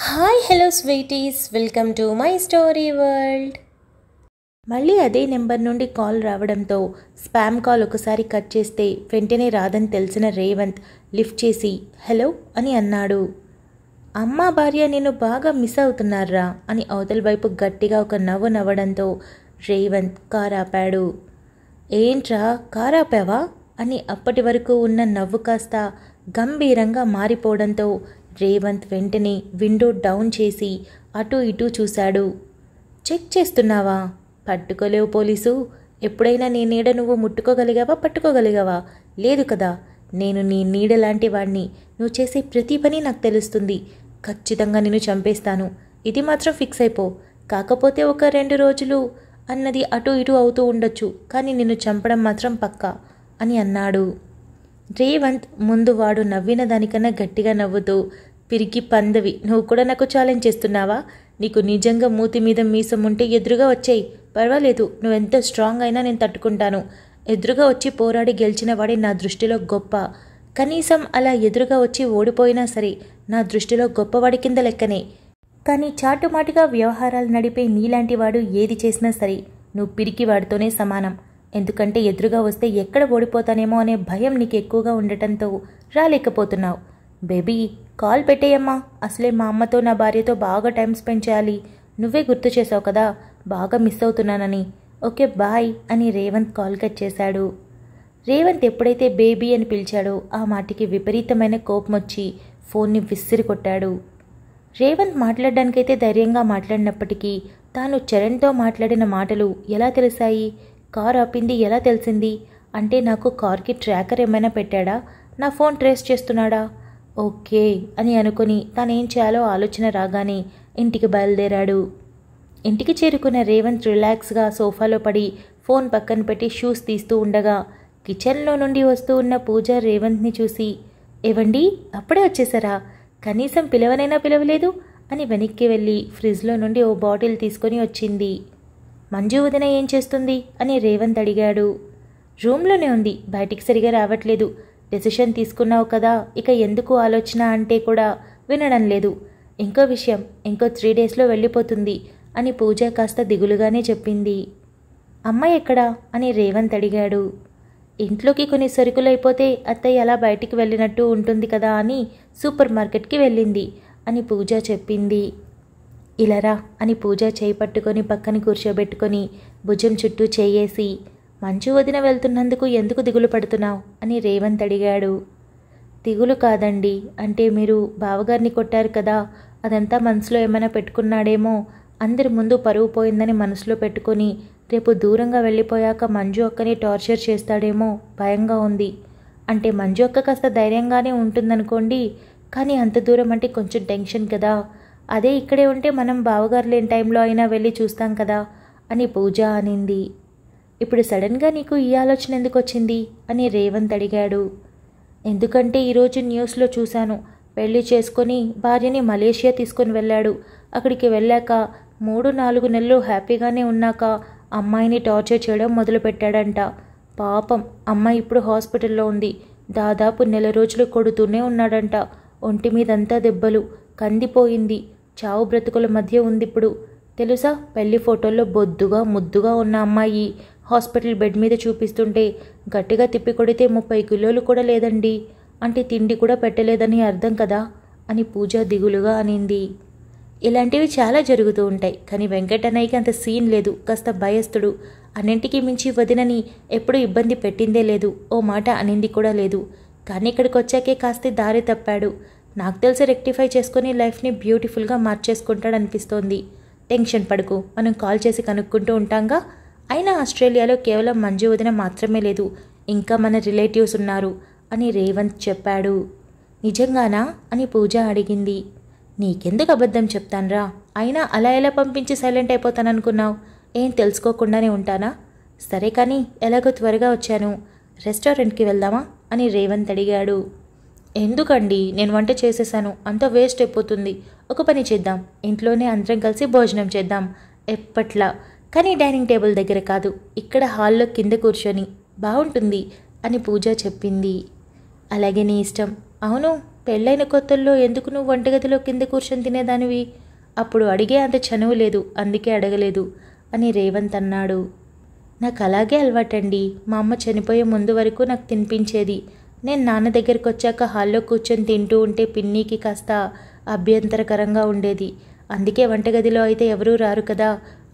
hi hello sweeties welcome to my story world మళ్ళీ అదే number నుండి కాల్ రావడంతో స్పామ్ కాల్ ఒకసారి కట్ చేస్తే వెంటనే రాదని తెలిసిన రేవంత్ లిఫ్ట్ చేసి హలో అని అన్నాడు అమ్మ భార్య నేను బాగా మిస్ అవుతున్నారా అని అవతల వైపు గట్టిగా ఒక నవ్వు నవ్వడంతో రేవంత్ కార్ ఆపాడు ఏంట్రా కార్ ఆపావా అని అప్పటి వరకు ఉన్న నవ్వు కాస్త గంభీరంగా మారిపోవడంతో రేవంత్ వెంటనే విండో డౌన్ చేసి అటు ఇటు చూశాడు చెక్ చేస్తున్నావా పట్టుకోలేవు పోలీసు ఎప్పుడైనా నీ నీడ నువ్వు ముట్టుకోగలిగావా పట్టుకోగలిగావా లేదు కదా నేను నీ నీడ లాంటి వాడిని నువ్వు చేసే ప్రతి పని నాకు తెలుస్తుంది ఖచ్చితంగా నేను చంపేస్తాను ఇది మాత్రం ఫిక్స్ అయిపో కాకపోతే ఒక రెండు రోజులు అన్నది అటు ఇటు అవుతూ ఉండొచ్చు కానీ నిన్ను చంపడం మాత్రం పక్కా అని అన్నాడు రేవంత్ ముందు వాడు నవ్విన దానికన్నా గట్టిగా నవ్వుతూ పిరికి పందవి నువ్వు కూడా నాకు ఛాలెంజ్ చేస్తున్నావా నీకు నిజంగా మూతి మీద మీసం ఉంటే ఎదురుగా వచ్చాయి పర్వాలేదు నువ్వెంత స్ట్రాంగ్ అయినా నేను తట్టుకుంటాను ఎదురుగా వచ్చి పోరాడి గెలిచిన వాడే నా దృష్టిలో గొప్ప కనీసం అలా ఎదురుగా వచ్చి ఓడిపోయినా సరే నా దృష్టిలో గొప్పవాడి కింద లెక్కనే కానీ చాటుమాటుగా వ్యవహారాలు నడిపే నీలాంటి వాడు ఏది చేసినా సరే నువ్వు పిరికి వాడితోనే సమానం ఎందుకంటే ఎదురుగా వస్తే ఎక్కడ ఓడిపోతానేమో అనే భయం నీకు ఎక్కువగా ఉండటంతో రాలేకపోతున్నావు బేబీ కాల్ పెట్టేయమ్మా అసలే మా అమ్మతో నా భార్యతో బాగా టైం స్పెండ్ చేయాలి నువ్వే గుర్తు చేసావు కదా బాగా మిస్ అవుతున్నానని ఓకే బాయ్ అని రేవంత్ కాల్ కట్ చేశాడు రేవంత్ ఎప్పుడైతే బేబీ అని పిలిచాడో ఆ మాటికి విపరీతమైన కోపం వచ్చి ఫోన్ని విసిరి కొట్టాడు రేవంత్ మాట్లాడడానికైతే ధైర్యంగా మాట్లాడినప్పటికీ తాను చరణ్తో మాట్లాడిన మాటలు ఎలా తెలిసాయి కార్ ఆపింది ఎలా తెలిసింది అంటే నాకు కార్కి ట్రాకర్ ఏమైనా పెట్టాడా నా ఫోన్ ట్రేస్ చేస్తున్నాడా ఓకే అని అనుకుని తనేం చేయాలో ఆలోచన రాగానే ఇంటికి బయలుదేరాడు ఇంటికి చేరుకున్న రేవంత్ రిలాక్స్గా సోఫాలో పడి ఫోన్ పక్కన పెట్టి షూస్ తీస్తూ ఉండగా కిచెన్లో నుండి వస్తూ ఉన్న పూజ రేవంత్ని చూసి ఏవండి అప్పుడే వచ్చేసారా కనీసం పిలవనైనా పిలవలేదు అని వెనక్కి వెళ్ళి ఫ్రిడ్జ్లో నుండి ఓ బాటిల్ తీసుకొని వచ్చింది మంజు వదిన ఏం చేస్తుంది అని రేవంత్ అడిగాడు రూమ్లోనే ఉంది బయటికి సరిగా రావట్లేదు డెసిషన్ తీసుకున్నావు కదా ఇక ఎందుకు ఆలోచన అంటే కూడా వినడం లేదు ఇంకో విషయం ఇంకో త్రీ డేస్లో వెళ్ళిపోతుంది అని పూజ కాస్త దిగులుగానే చెప్పింది అమ్మ ఎక్కడా అని రేవంత్ అడిగాడు ఇంట్లోకి కొన్ని సరుకులైపోతే అత్తయ్య అలా బయటికి వెళ్ళినట్టు ఉంటుంది కదా అని సూపర్ మార్కెట్కి వెళ్ళింది అని పూజ చెప్పింది ఇలరా అని పూజ చేయి పట్టుకొని పక్కన కూర్చోబెట్టుకొని భుజం చుట్టూ చేయేసి మంచు వదిన వెళ్తున్నందుకు ఎందుకు దిగులు పడుతున్నావు అని రేవంత్ అడిగాడు దిగులు కాదండి అంటే మీరు బావగారిని కొట్టారు కదా అదంతా మనసులో ఏమైనా పెట్టుకున్నాడేమో అందరి ముందు పరువు పోయిందని మనసులో పెట్టుకొని రేపు దూరంగా వెళ్ళిపోయాక మంజు అక్కని టార్చర్ చేస్తాడేమో భయంగా ఉంది అంటే మంజు అక్క కాస్త ధైర్యంగానే ఉంటుందనుకోండి కానీ అంత దూరం అంటే కొంచెం టెన్షన్ కదా అదే ఇక్కడే ఉంటే మనం బావగారు లేని టైంలో అయినా వెళ్ళి చూస్తాం కదా అని పూజ అనింది ఇప్పుడు సడన్గా నీకు ఈ ఆలోచన ఎందుకు వచ్చింది అని రేవంత్ అడిగాడు ఎందుకంటే ఈరోజు న్యూస్లో చూశాను పెళ్లి చేసుకొని భార్యని మలేషియా తీసుకొని వెళ్ళాడు అక్కడికి వెళ్ళాక మూడు నాలుగు నెలలు హ్యాపీగానే ఉన్నాక అమ్మాయిని టార్చర్ చేయడం మొదలుపెట్టాడంట పాపం అమ్మాయి ఇప్పుడు హాస్పిటల్లో ఉంది దాదాపు నెల రోజులు కొడుతూనే ఉన్నాడంట ఒంటి మీదంతా దెబ్బలు కందిపోయింది చావు బ్రతుకుల మధ్య ఉంది ఇప్పుడు తెలుసా పెళ్లి ఫోటోల్లో బొద్దుగా ముద్దుగా ఉన్న అమ్మాయి హాస్పిటల్ బెడ్ మీద చూపిస్తుంటే గట్టిగా తిప్పి కొడితే ముప్పై కిలోలు కూడా లేదండి అంటే తిండి కూడా పెట్టలేదని అర్థం కదా అని పూజ దిగులుగా అనింది ఇలాంటివి చాలా జరుగుతూ ఉంటాయి కానీ వెంకటన్నయ్యకి అంత సీన్ లేదు కాస్త భయస్థుడు అన్నింటికి మించి వదినని ఎప్పుడూ ఇబ్బంది పెట్టిందే లేదు ఓ మాట అనింది కూడా లేదు కానీ ఇక్కడికి వచ్చాకే కాస్త దారి తప్పాడు నాకు తెలిసి రెక్టిఫై చేసుకుని లైఫ్ని బ్యూటిఫుల్గా మార్చేసుకుంటాడనిపిస్తోంది టెన్షన్ పడుకు మనం కాల్ చేసి కనుక్కుంటూ ఉంటాంగా అయినా ఆస్ట్రేలియాలో కేవలం మంజు వదిన మాత్రమే లేదు ఇంకా మన రిలేటివ్స్ ఉన్నారు అని రేవంత్ చెప్పాడు నిజంగానా అని పూజ అడిగింది నీకెందుకు అబద్ధం చెప్తాన్రా అయినా అలా ఎలా పంపించి సైలెంట్ అయిపోతాననుకున్నావు ఏం తెలుసుకోకుండానే ఉంటానా సరే కానీ ఎలాగో త్వరగా వచ్చాను రెస్టారెంట్కి వెళ్దామా అని రేవంత్ అడిగాడు ఎందుకండి నేను వంట చేసేసాను అంత వేస్ట్ అయిపోతుంది ఒక పని చేద్దాం ఇంట్లోనే అందరం కలిసి భోజనం చేద్దాం ఎప్పట్లా కానీ డైనింగ్ టేబుల్ దగ్గర కాదు ఇక్కడ హాల్లో కింద కూర్చొని బాగుంటుంది అని పూజ చెప్పింది అలాగే నీ ఇష్టం అవును పెళ్ళైన కొత్తల్లో ఎందుకు నువ్వు వంటగదిలో కింద కూర్చొని తినేదానివి అప్పుడు అడిగే అంత చనువు లేదు అందుకే అడగలేదు అని రేవంత్ అన్నాడు నాకు అలాగే అలవాటండి మా అమ్మ చనిపోయే ముందు వరకు నాకు తినిపించేది నేను నాన్న దగ్గరికి వచ్చాక హాల్లో కూర్చొని తింటూ ఉంటే పిన్నికి కాస్త అభ్యంతరకరంగా ఉండేది అందుకే వంటగదిలో అయితే ఎవరూ రారు కదా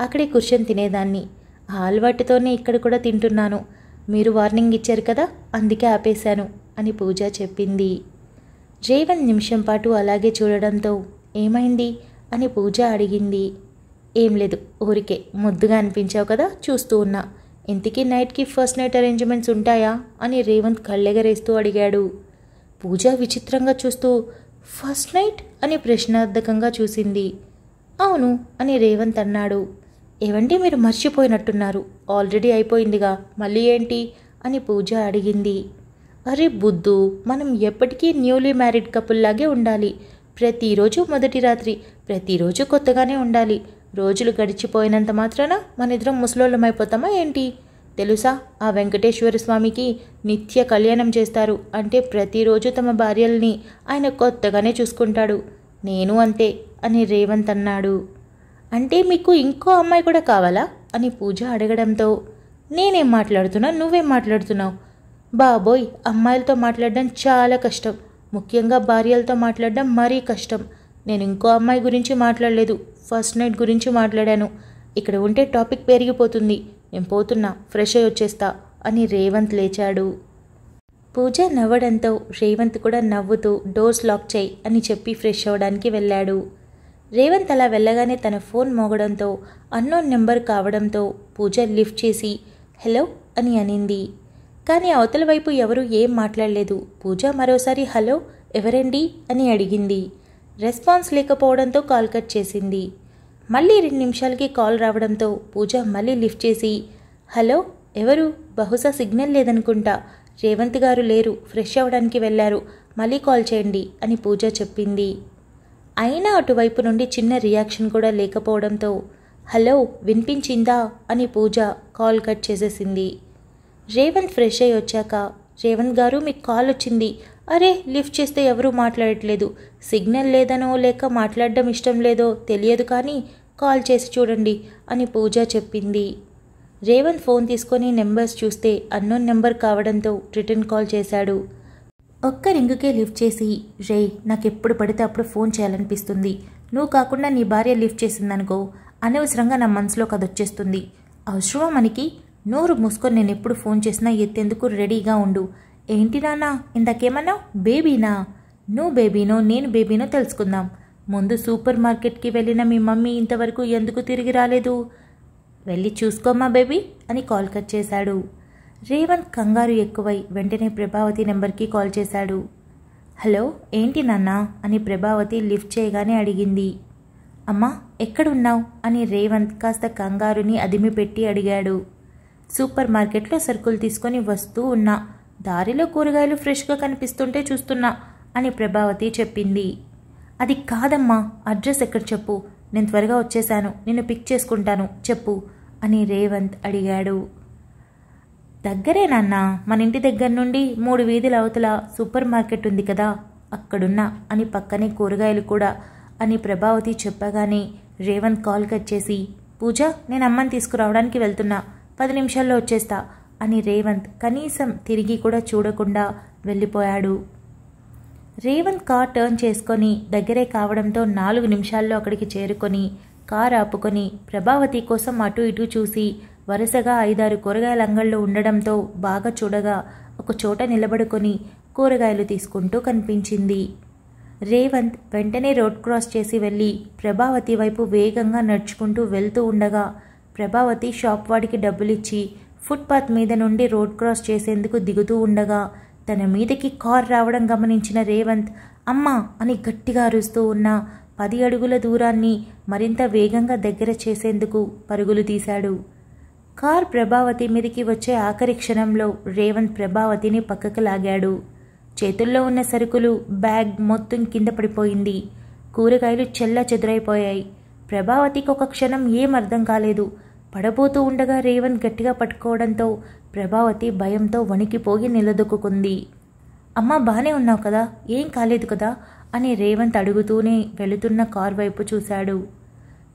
అక్కడే కూర్చొని తినేదాన్ని ఆ అలవాటుతోనే ఇక్కడ కూడా తింటున్నాను మీరు వార్నింగ్ ఇచ్చారు కదా అందుకే ఆపేశాను అని పూజ చెప్పింది జైవన్ నిమిషం పాటు అలాగే చూడడంతో ఏమైంది అని పూజ అడిగింది ఏం లేదు ఊరికే ముద్దుగా అనిపించావు కదా చూస్తూ ఉన్నా ఇంతకీ నైట్కి ఫస్ట్ నైట్ అరేంజ్మెంట్స్ ఉంటాయా అని రేవంత్ కళ్ళెగరేస్తూ అడిగాడు పూజ విచిత్రంగా చూస్తూ ఫస్ట్ నైట్ అని ప్రశ్నార్థకంగా చూసింది అవును అని రేవంత్ అన్నాడు ఏవండి మీరు మర్చిపోయినట్టున్నారు ఆల్రెడీ అయిపోయిందిగా మళ్ళీ ఏంటి అని పూజ అడిగింది అరే బుద్ధు మనం ఎప్పటికీ న్యూలీ మ్యారీడ్ కపుల్లాగే ఉండాలి ప్రతిరోజు మొదటి రాత్రి ప్రతిరోజు కొత్తగానే ఉండాలి రోజులు గడిచిపోయినంత మాత్రాన ఇద్దరం ముసలోళ్ళమైపోతామా ఏంటి తెలుసా ఆ వెంకటేశ్వర స్వామికి నిత్య కళ్యాణం చేస్తారు అంటే ప్రతిరోజు తమ భార్యల్ని ఆయన కొత్తగానే చూసుకుంటాడు నేను అంతే అని రేవంత్ అన్నాడు అంటే మీకు ఇంకో అమ్మాయి కూడా కావాలా అని పూజ అడగడంతో నేనేం మాట్లాడుతున్నా నువ్వేం మాట్లాడుతున్నావు బాబోయ్ అమ్మాయిలతో మాట్లాడడం చాలా కష్టం ముఖ్యంగా భార్యలతో మాట్లాడడం మరీ కష్టం నేను ఇంకో అమ్మాయి గురించి మాట్లాడలేదు ఫస్ట్ నైట్ గురించి మాట్లాడాను ఇక్కడ ఉంటే టాపిక్ పెరిగిపోతుంది నేను పోతున్నా ఫ్రెష్ అయి వచ్చేస్తా అని రేవంత్ లేచాడు పూజ నవ్వడంతో రేవంత్ కూడా నవ్వుతూ డోర్స్ లాక్ చేయి అని చెప్పి ఫ్రెష్ అవ్వడానికి వెళ్ళాడు రేవంత్ అలా వెళ్ళగానే తన ఫోన్ మోగడంతో అన్నోన్ నెంబర్ కావడంతో పూజ లిఫ్ట్ చేసి హలో అని అనింది కానీ అవతల వైపు ఎవరూ ఏం మాట్లాడలేదు పూజ మరోసారి హలో ఎవరండి అని అడిగింది రెస్పాన్స్ లేకపోవడంతో కాల్ కట్ చేసింది మళ్ళీ రెండు నిమిషాలకి కాల్ రావడంతో పూజ మళ్ళీ లిఫ్ట్ చేసి హలో ఎవరు బహుశా సిగ్నల్ లేదనుకుంటా రేవంత్ గారు లేరు ఫ్రెష్ అవ్వడానికి వెళ్ళారు మళ్ళీ కాల్ చేయండి అని పూజ చెప్పింది అయినా అటువైపు నుండి చిన్న రియాక్షన్ కూడా లేకపోవడంతో హలో వినిపించిందా అని పూజ కాల్ కట్ చేసేసింది రేవంత్ ఫ్రెష్ అయ్యి వచ్చాక రేవంత్ గారు మీకు కాల్ వచ్చింది అరే లిఫ్ట్ చేస్తే ఎవరూ మాట్లాడట్లేదు సిగ్నల్ లేదనో లేక మాట్లాడడం ఇష్టం లేదో తెలియదు కానీ కాల్ చేసి చూడండి అని పూజ చెప్పింది రేవంత్ ఫోన్ తీసుకొని నెంబర్స్ చూస్తే అన్నోన్ నెంబర్ కావడంతో రిటర్న్ కాల్ చేశాడు ఒక్క రింగుకే లిఫ్ట్ చేసి రే ఎప్పుడు పడితే అప్పుడు ఫోన్ చేయాలనిపిస్తుంది నువ్వు కాకుండా నీ భార్య లిఫ్ట్ చేసిందనుకో అనవసరంగా నా మనసులో కదొచ్చేస్తుంది అవసరమా మనకి నోరు మూసుకొని నేను ఎప్పుడు ఫోన్ చేసినా ఎత్తేందుకు రెడీగా ఉండు ఏంటి నానా ఇందాకేమన్నా బేబీనా నువ్వు బేబీనో నేను బేబీనో తెలుసుకుందాం ముందు సూపర్ మార్కెట్కి వెళ్ళిన మీ మమ్మీ ఇంతవరకు ఎందుకు తిరిగి రాలేదు వెళ్ళి చూసుకోమా బేబీ అని కాల్ కట్ చేశాడు రేవంత్ కంగారు ఎక్కువై వెంటనే ప్రభావతి నెంబర్కి కాల్ చేశాడు హలో ఏంటి నాన్న అని ప్రభావతి లిఫ్ట్ చేయగానే అడిగింది అమ్మా ఎక్కడున్నావు అని రేవంత్ కాస్త కంగారుని అదిమిపెట్టి అడిగాడు సూపర్ మార్కెట్లో సరుకులు తీసుకొని వస్తూ ఉన్నా దారిలో కూరగాయలు ఫ్రెష్గా కనిపిస్తుంటే చూస్తున్నా అని ప్రభావతి చెప్పింది అది కాదమ్మా అడ్రస్ ఎక్కడ చెప్పు నేను త్వరగా వచ్చేశాను నిన్ను పిక్ చేసుకుంటాను చెప్పు అని రేవంత్ అడిగాడు దగ్గరేనన్నా మన ఇంటి దగ్గర నుండి మూడు వీధుల అవతల సూపర్ మార్కెట్ ఉంది కదా అక్కడున్నా అని పక్కనే కూరగాయలు కూడా అని ప్రభావతి చెప్పగానే రేవంత్ కాల్ కట్ చేసి పూజ నేను అమ్మని తీసుకురావడానికి వెళ్తున్నా పది నిమిషాల్లో వచ్చేస్తా అని రేవంత్ కనీసం తిరిగి కూడా చూడకుండా వెళ్ళిపోయాడు రేవంత్ కార్ టర్న్ చేసుకొని దగ్గరే కావడంతో నాలుగు నిమిషాల్లో అక్కడికి చేరుకొని కార్ ఆపుకొని ప్రభావతి కోసం అటు ఇటు చూసి వరుసగా ఐదారు కూరగాయల అంగళ్ళు ఉండడంతో బాగా చూడగా ఒక చోట నిలబడుకొని కూరగాయలు తీసుకుంటూ కనిపించింది రేవంత్ వెంటనే రోడ్ క్రాస్ చేసి వెళ్ళి ప్రభావతి వైపు వేగంగా నడుచుకుంటూ వెళ్తూ ఉండగా ప్రభావతి షాప్ వాడికి డబ్బులిచ్చి ఫుట్పాత్ మీద నుండి రోడ్ క్రాస్ చేసేందుకు దిగుతూ ఉండగా తన మీదకి కార్ రావడం గమనించిన రేవంత్ అమ్మా అని గట్టిగా అరుస్తూ ఉన్న పది అడుగుల దూరాన్ని మరింత వేగంగా దగ్గర చేసేందుకు పరుగులు తీశాడు కార్ ప్రభావతి మీదికి వచ్చే ఆఖరి క్షణంలో రేవంత్ ప్రభావతిని పక్కకు లాగాడు చేతుల్లో ఉన్న సరుకులు బ్యాగ్ మొత్తం కింద పడిపోయింది కూరగాయలు చెల్ల చెదురైపోయాయి ప్రభావతికి ఒక క్షణం ఏం అర్థం కాలేదు పడబోతూ ఉండగా రేవంత్ గట్టిగా పట్టుకోవడంతో ప్రభావతి భయంతో వణికిపోయి నిలదొక్కుంది అమ్మ బానే ఉన్నావు కదా ఏం కాలేదు కదా అని రేవంత్ అడుగుతూనే వెళుతున్న కార్ వైపు చూశాడు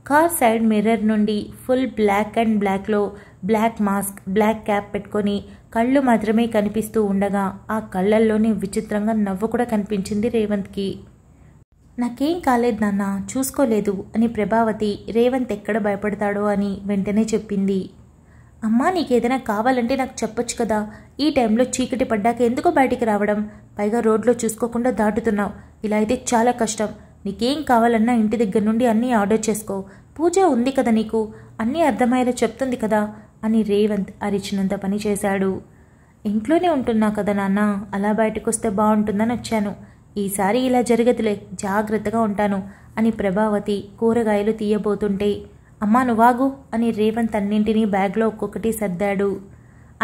కార్ సైడ్ మిర్రర్ నుండి ఫుల్ బ్లాక్ అండ్ బ్లాక్లో బ్లాక్ మాస్క్ బ్లాక్ క్యాప్ పెట్టుకొని కళ్ళు మాత్రమే కనిపిస్తూ ఉండగా ఆ కళ్ళల్లోనే విచిత్రంగా నవ్వు కూడా కనిపించింది రేవంత్కి నాకేం కాలేదు నాన్న చూసుకోలేదు అని ప్రభావతి రేవంత్ ఎక్కడ భయపడతాడో అని వెంటనే చెప్పింది అమ్మా నీకేదైనా కావాలంటే నాకు చెప్పొచ్చు కదా ఈ టైంలో చీకటి పడ్డాక ఎందుకు బయటికి రావడం పైగా రోడ్లో చూసుకోకుండా దాటుతున్నావు ఇలా అయితే చాలా కష్టం నీకేం కావాలన్నా ఇంటి దగ్గర నుండి అన్నీ ఆర్డర్ చేసుకో పూజ ఉంది కదా నీకు అన్నీ అర్థమయ్యేలా చెప్తుంది కదా అని రేవంత్ అరిచినంత పని చేశాడు ఇంట్లోనే ఉంటున్నా కదా నాన్న అలా బయటకు వస్తే బాగుంటుందని వచ్చాను ఈసారి ఇలా జరగదులే జాగ్రత్తగా ఉంటాను అని ప్రభావతి కూరగాయలు తీయబోతుంటే అమ్మా నువ్వాగు అని రేవంత్ అన్నింటినీ బ్యాగ్లో ఒక్కొక్కటి సర్దాడు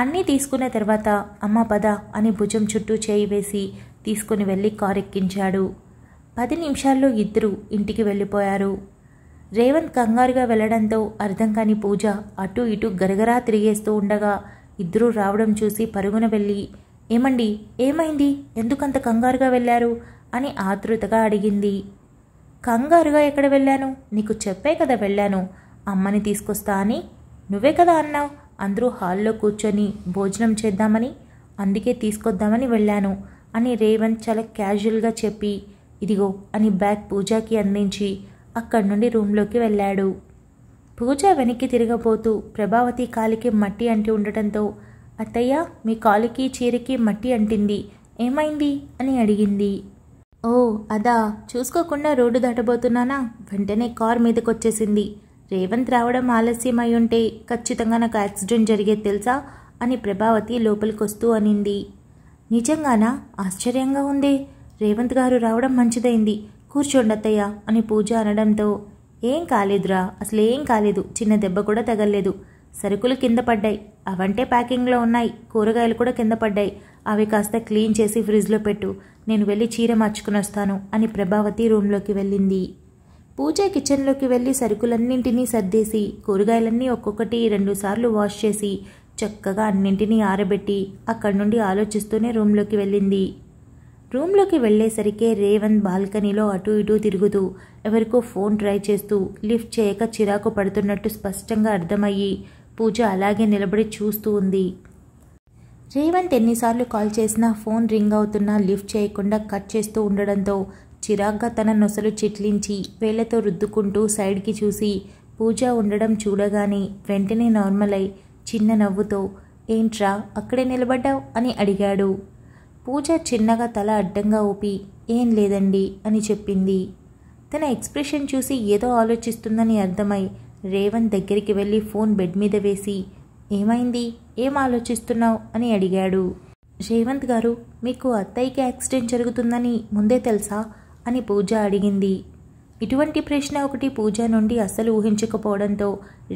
అన్నీ తీసుకున్న తర్వాత అమ్మ పద అని భుజం చుట్టూ చేయి వేసి తీసుకుని వెళ్ళి కారెక్కించాడు పది నిమిషాల్లో ఇద్దరు ఇంటికి వెళ్ళిపోయారు రేవంత్ కంగారుగా వెళ్లడంతో అర్థం కాని పూజ అటు ఇటు గరగరా తిరిగేస్తూ ఉండగా ఇద్దరూ రావడం చూసి పరుగున వెళ్ళి ఏమండి ఏమైంది ఎందుకంత కంగారుగా వెళ్ళారు అని ఆతృతగా అడిగింది కంగారుగా ఎక్కడ వెళ్ళాను నీకు చెప్పే కదా వెళ్ళాను అమ్మని తీసుకొస్తా అని నువ్వే కదా అన్నావు అందరూ హాల్లో కూర్చొని భోజనం చేద్దామని అందుకే తీసుకొద్దామని వెళ్ళాను అని రేవంత్ చాలా క్యాజువల్గా చెప్పి ఇదిగో అని బ్యాగ్ పూజాకి అందించి అక్కడి నుండి రూంలోకి వెళ్ళాడు పూజ వెనక్కి తిరగబోతూ ప్రభావతి కాలికి మట్టి అంటి ఉండటంతో అత్తయ్య మీ కాలికి చీరకి మట్టి అంటింది ఏమైంది అని అడిగింది ఓ అదా చూసుకోకుండా రోడ్డు దాటబోతున్నానా వెంటనే కార్ మీదకొచ్చేసింది రేవంత్ రావడం ఆలస్యమై ఉంటే ఖచ్చితంగా నాకు యాక్సిడెంట్ జరిగేది తెలుసా అని ప్రభావతి లోపలికొస్తూ అనింది నిజంగానా ఆశ్చర్యంగా ఉంది రేవంత్ గారు రావడం మంచిదైంది అత్తయ్య అని పూజ అనడంతో ఏం కాలేదురా అసలు ఏం కాలేదు చిన్న దెబ్బ కూడా తగలేదు సరుకులు కింద పడ్డాయి అవంటే ప్యాకింగ్లో ఉన్నాయి కూరగాయలు కూడా కింద పడ్డాయి అవి కాస్త క్లీన్ చేసి ఫ్రిడ్జ్లో పెట్టు నేను వెళ్ళి చీర మార్చుకుని వస్తాను అని ప్రభావతి రూమ్లోకి వెళ్ళింది పూజ కిచెన్లోకి వెళ్ళి సరుకులన్నింటినీ సర్దేసి కూరగాయలన్నీ ఒక్కొక్కటి రెండుసార్లు వాష్ చేసి చక్కగా అన్నింటినీ ఆరబెట్టి అక్కడి నుండి ఆలోచిస్తూనే రూమ్లోకి వెళ్ళింది రూమ్లోకి వెళ్ళేసరికే రేవంత్ బాల్కనీలో అటు ఇటు తిరుగుతూ ఎవరికో ఫోన్ ట్రై చేస్తూ లిఫ్ట్ చేయక చిరాకు పడుతున్నట్టు స్పష్టంగా అర్థమయ్యి పూజ అలాగే నిలబడి చూస్తూ ఉంది రేవంత్ ఎన్నిసార్లు కాల్ చేసినా ఫోన్ రింగ్ అవుతున్నా లిఫ్ట్ చేయకుండా కట్ చేస్తూ ఉండడంతో చిరాగ్గా తన నొసలు చిట్లించి వేళ్లతో రుద్దుకుంటూ సైడ్కి చూసి పూజ ఉండడం చూడగానే వెంటనే నార్మల్ అయి చిన్న నవ్వుతో ఏంట్రా అక్కడే నిలబడ్డావు అని అడిగాడు పూజ చిన్నగా తల అడ్డంగా ఊపి ఏం లేదండి అని చెప్పింది తన ఎక్స్ప్రెషన్ చూసి ఏదో ఆలోచిస్తుందని అర్థమై రేవంత్ దగ్గరికి వెళ్ళి ఫోన్ బెడ్ మీద వేసి ఏమైంది ఏం ఆలోచిస్తున్నావు అని అడిగాడు రేవంత్ గారు మీకు అత్తయ్యకి యాక్సిడెంట్ జరుగుతుందని ముందే తెలుసా అని పూజ అడిగింది ఇటువంటి ప్రశ్న ఒకటి పూజ నుండి అస్సలు ఊహించకపోవడంతో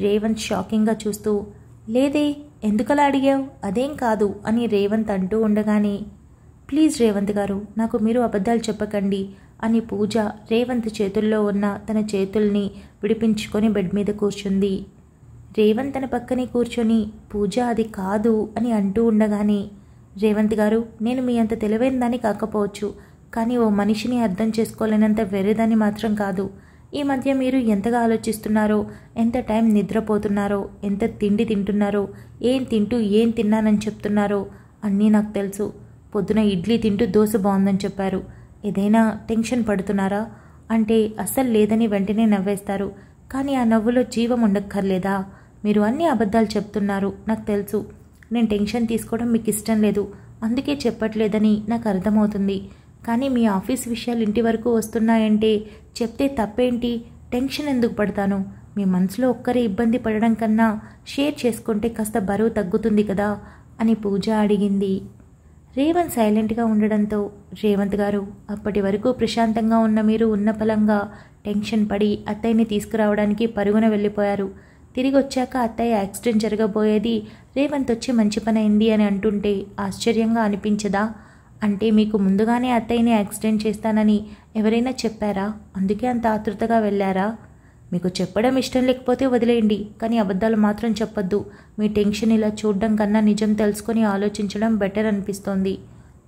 రేవంత్ షాకింగ్గా చూస్తూ లేదే ఎందుకలా అడిగావు అదేం కాదు అని రేవంత్ అంటూ ఉండగానే ప్లీజ్ రేవంత్ గారు నాకు మీరు అబద్ధాలు చెప్పకండి అని పూజ రేవంత్ చేతుల్లో ఉన్న తన చేతుల్ని విడిపించుకొని బెడ్ మీద కూర్చుంది రేవంత్ తన పక్కనే కూర్చొని పూజ అది కాదు అని అంటూ ఉండగానే రేవంత్ గారు నేను మీ అంత తెలివైన దాన్ని కాకపోవచ్చు కానీ ఓ మనిషిని అర్థం చేసుకోలేనంత వేరేదాన్ని మాత్రం కాదు ఈ మధ్య మీరు ఎంతగా ఆలోచిస్తున్నారో ఎంత టైం నిద్రపోతున్నారో ఎంత తిండి తింటున్నారో ఏం తింటూ ఏం తిన్నానని చెప్తున్నారో అన్నీ నాకు తెలుసు పొద్దున ఇడ్లీ తింటూ దోశ బాగుందని చెప్పారు ఏదైనా టెన్షన్ పడుతున్నారా అంటే అస్సలు లేదని వెంటనే నవ్వేస్తారు కానీ ఆ నవ్వులో జీవం ఉండక్కర్లేదా మీరు అన్ని అబద్ధాలు చెప్తున్నారు నాకు తెలుసు నేను టెన్షన్ తీసుకోవడం మీకు ఇష్టం లేదు అందుకే చెప్పట్లేదని నాకు అర్థమవుతుంది కానీ మీ ఆఫీస్ విషయాలు ఇంటి వరకు వస్తున్నాయంటే చెప్తే తప్పేంటి టెన్షన్ ఎందుకు పడతాను మీ మనసులో ఒక్కరే ఇబ్బంది పడడం కన్నా షేర్ చేసుకుంటే కాస్త బరువు తగ్గుతుంది కదా అని పూజ అడిగింది రేవంత్ సైలెంట్గా ఉండడంతో రేవంత్ గారు అప్పటి వరకు ప్రశాంతంగా ఉన్న మీరు ఉన్న ఫలంగా టెన్షన్ పడి అత్తయ్యని తీసుకురావడానికి పరుగున వెళ్ళిపోయారు తిరిగి వచ్చాక అత్తయ్య యాక్సిడెంట్ జరగబోయేది రేవంత్ వచ్చి మంచి పని అయింది అని అంటుంటే ఆశ్చర్యంగా అనిపించదా అంటే మీకు ముందుగానే అత్తయ్యని యాక్సిడెంట్ చేస్తానని ఎవరైనా చెప్పారా అందుకే అంత ఆతృతగా వెళ్ళారా మీకు చెప్పడం ఇష్టం లేకపోతే వదిలేయండి కానీ అబద్ధాలు మాత్రం చెప్పొద్దు మీ టెన్షన్ ఇలా చూడడం కన్నా నిజం తెలుసుకొని ఆలోచించడం బెటర్ అనిపిస్తోంది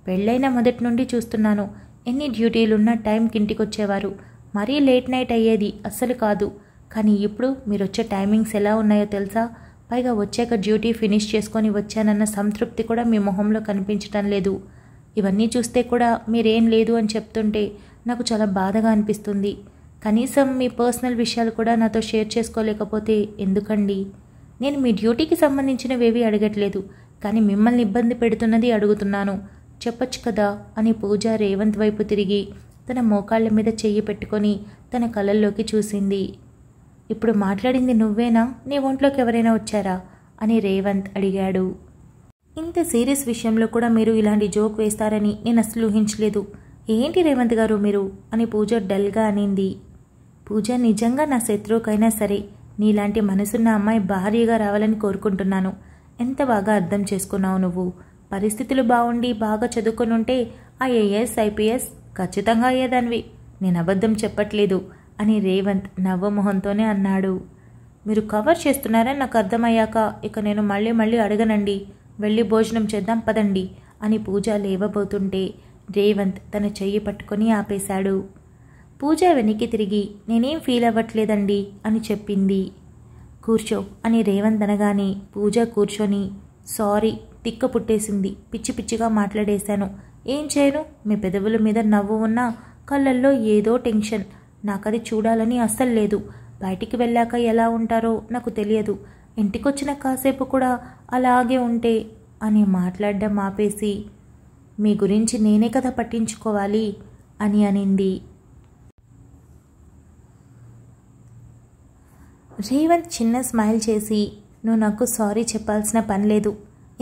పెళ్ళైన మొదటి నుండి చూస్తున్నాను ఎన్ని డ్యూటీలున్నా టైంకి ఇంటికొచ్చేవారు వచ్చేవారు మరీ లేట్ నైట్ అయ్యేది అస్సలు కాదు కానీ ఇప్పుడు మీరు వచ్చే టైమింగ్స్ ఎలా ఉన్నాయో తెలుసా పైగా వచ్చాక డ్యూటీ ఫినిష్ చేసుకొని వచ్చానన్న సంతృప్తి కూడా మీ మొహంలో కనిపించటం లేదు ఇవన్నీ చూస్తే కూడా మీరేం లేదు అని చెప్తుంటే నాకు చాలా బాధగా అనిపిస్తుంది కనీసం మీ పర్సనల్ విషయాలు కూడా నాతో షేర్ చేసుకోలేకపోతే ఎందుకండి నేను మీ డ్యూటీకి సంబంధించినవేవి అడగట్లేదు కానీ మిమ్మల్ని ఇబ్బంది పెడుతున్నది అడుగుతున్నాను చెప్పొచ్చు కదా అని పూజ రేవంత్ వైపు తిరిగి తన మోకాళ్ళ మీద చెయ్యి పెట్టుకొని తన కళ్ళల్లోకి చూసింది ఇప్పుడు మాట్లాడింది నువ్వేనా నీ ఒంట్లోకి ఎవరైనా వచ్చారా అని రేవంత్ అడిగాడు ఇంత సీరియస్ విషయంలో కూడా మీరు ఇలాంటి జోక్ వేస్తారని నేను అసలు ఊహించలేదు ఏంటి రేవంత్ గారు మీరు అని పూజ డల్గా అనింది పూజ నిజంగా నా శత్రువుకైనా సరే నీలాంటి మనసున్న అమ్మాయి భారీగా రావాలని కోరుకుంటున్నాను ఎంత బాగా అర్థం చేసుకున్నావు నువ్వు పరిస్థితులు బాగుండి బాగా చదువుకొని ఉంటే ఐఏఎస్ ఐపీఎస్ ఖచ్చితంగా అయ్యేదానివి నేను అబద్ధం చెప్పట్లేదు అని రేవంత్ నవ్వమొహంతోనే అన్నాడు మీరు కవర్ చేస్తున్నారని నాకు అర్థమయ్యాక ఇక నేను మళ్ళీ మళ్ళీ అడగనండి వెళ్ళి భోజనం చేద్దాం పదండి అని పూజ లేవబోతుంటే రేవంత్ తన చెయ్యి పట్టుకొని ఆపేశాడు పూజ వెనక్కి తిరిగి నేనేం ఫీల్ అవ్వట్లేదండి అని చెప్పింది కూర్చో అని రేవంత్ అనగానే పూజ కూర్చొని సారీ తిక్క పుట్టేసింది పిచ్చి పిచ్చిగా మాట్లాడేశాను ఏం చేయను మీ పెదవుల మీద నవ్వు ఉన్నా కళ్ళల్లో ఏదో టెన్షన్ నాకది చూడాలని అస్సలు లేదు బయటికి వెళ్ళాక ఎలా ఉంటారో నాకు తెలియదు ఇంటికొచ్చిన కాసేపు కూడా అలాగే ఉంటే అని మాట్లాడడం ఆపేసి మీ గురించి నేనే కదా పట్టించుకోవాలి అని అనింది రేవంత్ చిన్న స్మైల్ చేసి నువ్వు నాకు సారీ చెప్పాల్సిన పని లేదు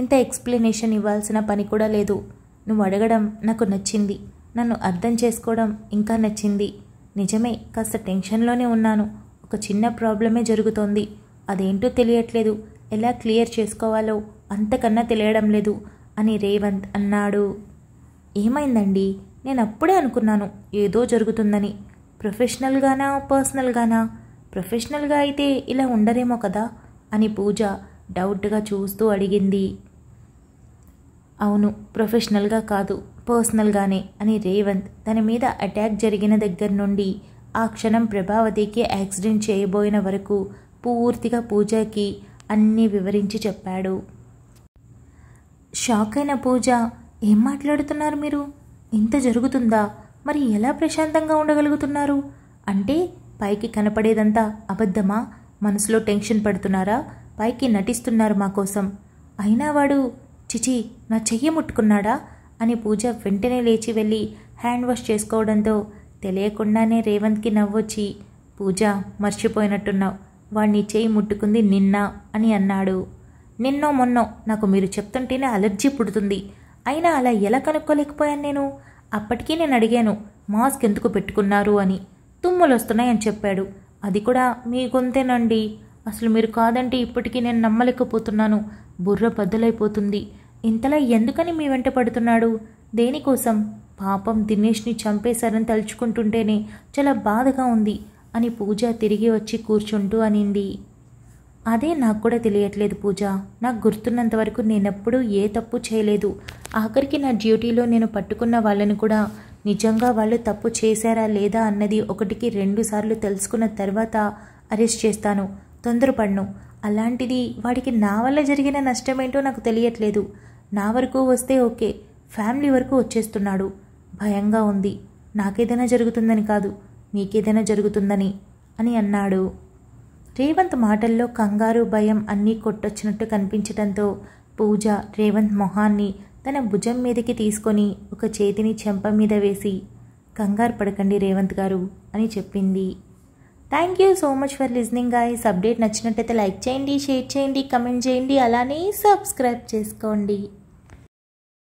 ఇంత ఎక్స్ప్లెనేషన్ ఇవ్వాల్సిన పని కూడా లేదు నువ్వు అడగడం నాకు నచ్చింది నన్ను అర్థం చేసుకోవడం ఇంకా నచ్చింది నిజమే కాస్త టెన్షన్లోనే ఉన్నాను ఒక చిన్న ప్రాబ్లమే జరుగుతోంది అదేంటో తెలియట్లేదు ఎలా క్లియర్ చేసుకోవాలో అంతకన్నా తెలియడం లేదు అని రేవంత్ అన్నాడు ఏమైందండి నేను అప్పుడే అనుకున్నాను ఏదో జరుగుతుందని ప్రొఫెషనల్గానా పర్సనల్గానా ప్రొఫెషనల్గా అయితే ఇలా ఉండరేమో కదా అని పూజ డౌట్గా చూస్తూ అడిగింది అవును ప్రొఫెషనల్గా కాదు పర్సనల్గానే అని రేవంత్ తన మీద అటాక్ జరిగిన దగ్గర నుండి ఆ క్షణం ప్రభావతికి యాక్సిడెంట్ చేయబోయిన వరకు పూర్తిగా పూజకి అన్నీ వివరించి చెప్పాడు షాక్ అయిన పూజ ఏం మాట్లాడుతున్నారు మీరు ఇంత జరుగుతుందా మరి ఎలా ప్రశాంతంగా ఉండగలుగుతున్నారు అంటే పైకి కనపడేదంతా అబద్ధమా మనసులో టెన్షన్ పడుతున్నారా పైకి నటిస్తున్నారు మా కోసం అయినా వాడు చిచి నా చెయ్యి ముట్టుకున్నాడా అని పూజ వెంటనే లేచి వెళ్ళి హ్యాండ్ వాష్ చేసుకోవడంతో తెలియకుండానే రేవంత్కి నవ్వొచ్చి పూజ మర్చిపోయినట్టున్నావు వాడిని చేయి ముట్టుకుంది నిన్న అని అన్నాడు నిన్నో మొన్నో నాకు మీరు చెప్తుంటేనే అలర్జీ పుడుతుంది అయినా అలా ఎలా కనుక్కోలేకపోయాను నేను అప్పటికీ నేను అడిగాను మాస్క్ ఎందుకు పెట్టుకున్నారు అని తుమ్ములు వస్తున్నాయని చెప్పాడు అది కూడా మీ గొంతేనండి అసలు మీరు కాదంటే ఇప్పటికీ నేను నమ్మలేకపోతున్నాను బుర్ర బద్దలైపోతుంది ఇంతలా ఎందుకని మీ వెంట పడుతున్నాడు దేనికోసం పాపం దినేష్ని చంపేశారని తలుచుకుంటుంటేనే చాలా బాధగా ఉంది అని పూజ తిరిగి వచ్చి కూర్చుంటూ అనింది అదే నాకు కూడా తెలియట్లేదు పూజ నాకు గుర్తున్నంత వరకు నేనెప్పుడూ ఏ తప్పు చేయలేదు ఆఖరికి నా డ్యూటీలో నేను పట్టుకున్న వాళ్ళని కూడా నిజంగా వాళ్ళు తప్పు చేశారా లేదా అన్నది ఒకటికి రెండుసార్లు తెలుసుకున్న తర్వాత అరెస్ట్ చేస్తాను తొందరపడ్ను అలాంటిది వాడికి నా వల్ల జరిగిన నష్టమేంటో నాకు తెలియట్లేదు నా వరకు వస్తే ఓకే ఫ్యామిలీ వరకు వచ్చేస్తున్నాడు భయంగా ఉంది నాకేదైనా జరుగుతుందని కాదు మీకేదైనా జరుగుతుందని అని అన్నాడు రేవంత్ మాటల్లో కంగారు భయం అన్నీ కొట్టొచ్చినట్టు కనిపించడంతో పూజ రేవంత్ మొహాన్ని తన భుజం మీదకి తీసుకొని ఒక చేతిని చెంప మీద వేసి కంగారు పడకండి రేవంత్ గారు అని చెప్పింది thank you so much for listening guys update నచ్చినట్టయితే లైక్ చేయండి షేర్ చేయండి కమెంట్ చేయండి అలానే సబ్స్క్రైబ్ చేసుకోండి